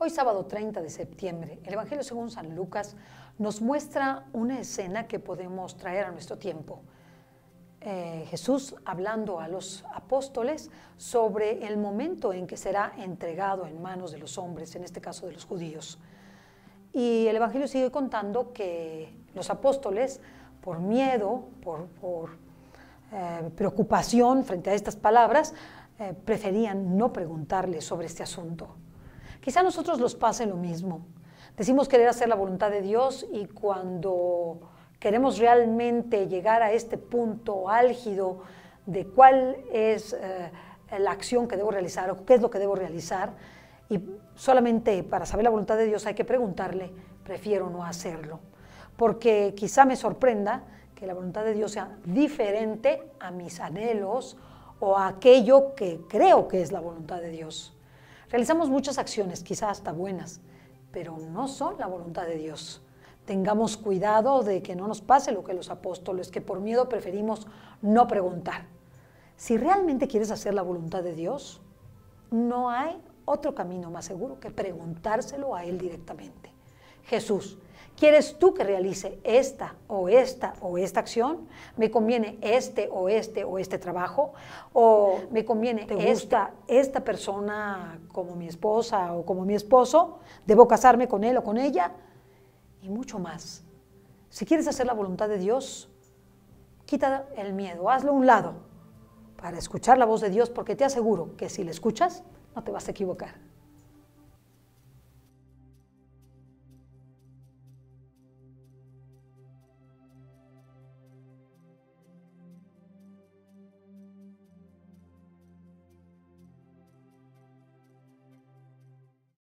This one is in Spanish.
Hoy sábado 30 de septiembre, el Evangelio según San Lucas nos muestra una escena que podemos traer a nuestro tiempo. Eh, Jesús hablando a los apóstoles sobre el momento en que será entregado en manos de los hombres, en este caso de los judíos. Y el Evangelio sigue contando que los apóstoles, por miedo, por, eh, preocupación frente a estas palabras, eh, preferían no preguntarle sobre este asunto. Quizá a nosotros nos pase lo mismo. Decimos querer hacer la voluntad de Dios y cuando queremos realmente llegar a este punto álgido de cuál es eh, la acción que debo realizar o qué es lo que debo realizar, y solamente para saber la voluntad de Dios hay que preguntarle, prefiero no hacerlo, porque quizá me sorprenda que la voluntad de Dios sea diferente a mis anhelos o a aquello que creo que es la voluntad de Dios. Realizamos muchas acciones, quizás hasta buenas, pero no son la voluntad de Dios. Tengamos cuidado de que no nos pase lo que los apóstoles, que por miedo preferimos no preguntar. Si realmente quieres hacer la voluntad de Dios, no hay otro camino más seguro que preguntárselo a Él directamente. Jesús, ¿quieres tú que realice esta o esta o esta acción? ¿Me conviene este o este o este trabajo? ¿O me conviene esta, esta persona como mi esposa o como mi esposo? ¿Debo casarme con él o con ella? Y mucho más. Si quieres hacer la voluntad de Dios, quita el miedo, hazlo a un lado para escuchar la voz de Dios, porque te aseguro que si le escuchas, no te vas a equivocar.